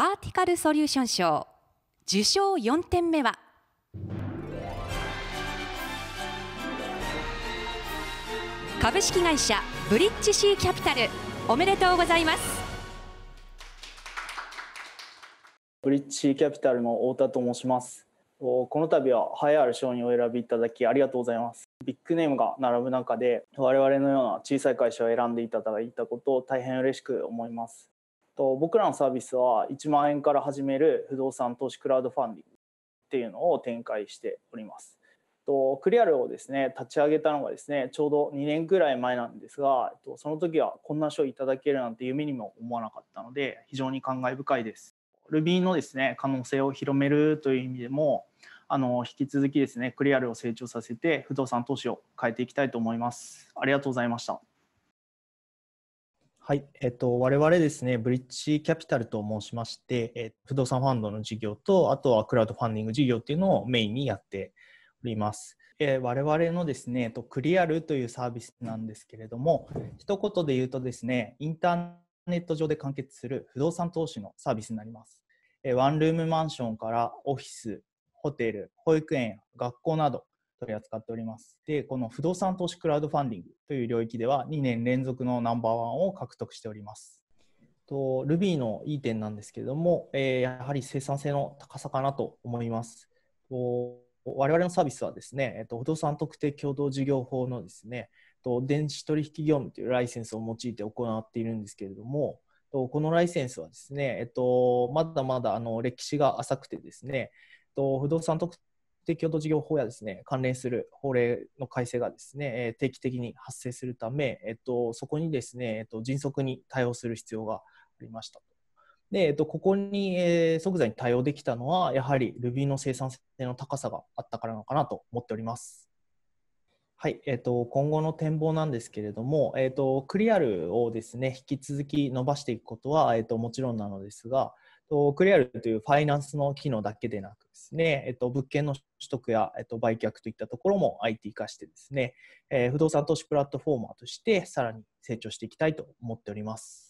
バーティカルソリューション賞受賞4点目は株式会社ブリッジシーキャピタルおめでとうございますブリッジキャピタルの太田と申しますこの度は栄えある賞にお選びいただきありがとうございますビッグネームが並ぶ中で我々のような小さい会社を選んでいただいたことを大変嬉しく思いますと僕らのサービスは1万円から始める不動産投資クラウドファンディングっていうのを展開しております。とクリアルをですね立ち上げたのがですねちょうど2年くらい前なんですがその時はこんな賞いただけるなんて夢にも思わなかったので非常に感慨深いです。Ruby のですね可能性を広めるという意味でもあの引き続きですねクリアルを成長させて不動産投資を変えていきたいと思います。ありがとうございました。はい、えっと、我々ですね、ブリッジキャピタルと申しまして、え不動産ファンドの事業と、あとはクラウドファンディング事業っていうのをメインにやっております。えー、我々のですね、とクリアルというサービスなんですけれども、一言で言うとですね、インターネット上で完結する不動産投資のサービスになります。えワンルームマンションからオフィス、ホテル、保育園、学校など、取り扱っております。で、この不動産投資クラウドファンディングという領域では2年連続のナンバーワンを獲得しております。と Ruby のいい点なんですけれども、えー、やはり生産性の高さかなと思います。と我々のサービスはですね、えっと、不動産特定共同事業法のですね、と電子取引業務というライセンスを用いて行っているんですけれども、とこのライセンスはですね、えっと、まだまだあの歴史が浅くてですね、と不動産特定共同事業法やですね関連する法令の改正がですね、え定期的に発生するため、えっと、そこにですね、えっと、迅速に対応する必要がありましたで、えっと、ここに、え即座に対応できたのはやはり Ruby の生産性の高さがあったからなのかなと思っております。はい、えーと、今後の展望なんですけれども、えーと、クリアルをですね引き続き伸ばしていくことは、えーと、もちろんなのですが、とクリアルというファイナンスの機能だけでなくですね、えっと、物件の取得や、えっと、売却といったところも IT 化してですね、えー、不動産投資プラットフォーマーとしてさらに成長していきたいと思っております。